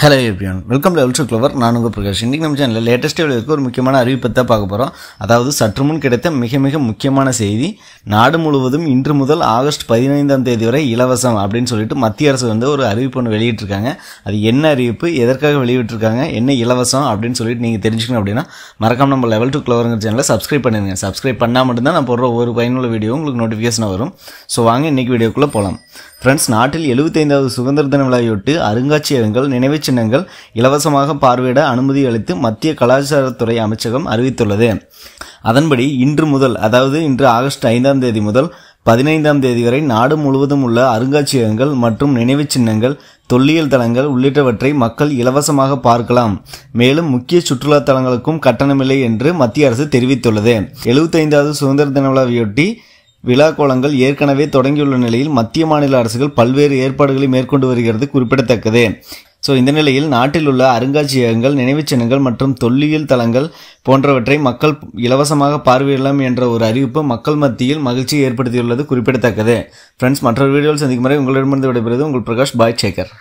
hello everyone welcome level to clever நான் உங்கள் பிரகாஷ் இன்றைக்கி நம்ம சேனலில் லேட்டஸ்ட் இருக்க ஒரு முக்கியமான அறிவிப்பை தான் பார்க்க போகிறோம் அதாவது சற்று முன் கிடைத்த மிக மிக முக்கியமான செய்தி நாடு முழுவதும் இன்று முதல் ஆகஸ்ட் பதினைந்தாம் தேதி வரை இலவசம் அப்படின்னு சொல்லிட்டு மத்திய அரசு வந்து ஒரு அறிவிப்பு ஒன்று வெளியிட்டிருக்காங்க அது என்ன அறிவிப்பு எதற்காக வெளியிட்டிருக்காங்க என்ன இலவசம் அப்படின்னு சொல்லிட்டு நீங்கள் தெரிஞ்சுக்கணும் அப்படின்னா மறக்காம நம்ம லெவல் டு க்ளவருங்கிற சேனலில் சப்ஸ்கிரைப் பண்ணிடுங்க சப்ஸ்கிரைப் பண்ணால் மட்டும்தான் நான் போடுற ஒரு பயனுள்ள வீடியோ உங்களுக்கு நோட்டிஃபிகேஷன் வரும் ஸோ வாங்க இன்றைக்கி வீடியோக்குள்ளே போகலாம் ஃப்ரெண்ட்ஸ் நாட்டில் எழுவத்தைந்தாவது சுதந்திர தின விழாவையொட்டி அருங்காட்சியகங்கள் நினைவுச் சின்னங்கள் இலவசமாக பார்வையிட அனுமதி அளித்து மத்திய கலாச்சாரத்துறை அமைச்சகம் அறிவித்துள்ளது அதன்படி இன்று முதல் அதாவது இன்று ஆகஸ்ட் ஐந்தாம் தேதி முதல் பதினைந்தாம் தேதி வரை நாடு முழுவதும் உள்ள அருங்காட்சியகங்கள் மற்றும் நினைவுச் சின்னங்கள் தொல்லியல் தலங்கள் உள்ளிட்டவற்றை மக்கள் இலவசமாக பார்க்கலாம் மேலும் முக்கிய சுற்றுலா தலங்களுக்கும் கட்டணமில்லை என்று மத்திய அரசு தெரிவித்துள்ளது எழுபத்தைந்தாவது சுதந்திர தின விழாவையொட்டி விழா கோலங்கள் ஏற்கனவே தொடங்கியுள்ள நிலையில் மத்திய மாநில அரசுகள் பல்வேறு ஏற்பாடுகளை மேற்கொண்டு வருகிறது குறிப்பிடத்தக்கது ஸோ இந்த நிலையில் நாட்டில் உள்ள அருங்காட்சியகங்கள் நினைவுச்சின்னங்கள் மற்றும் தொல்லியல் தலங்கள் போன்றவற்றை மக்கள் இலவசமாக பார்வையிடலாம் என்ற ஒரு அறிவிப்பு மக்கள் மத்தியில் மகிழ்ச்சியை ஏற்படுத்தியுள்ளது குறிப்பிடத்தக்கது ஃப்ரெண்ட்ஸ் மற்றொரு வீடியோவில் சந்திக்கும் முறை உங்களிடமிருந்து விடைபெறுவது உங்கள் பிரகாஷ் பாய் சேகர்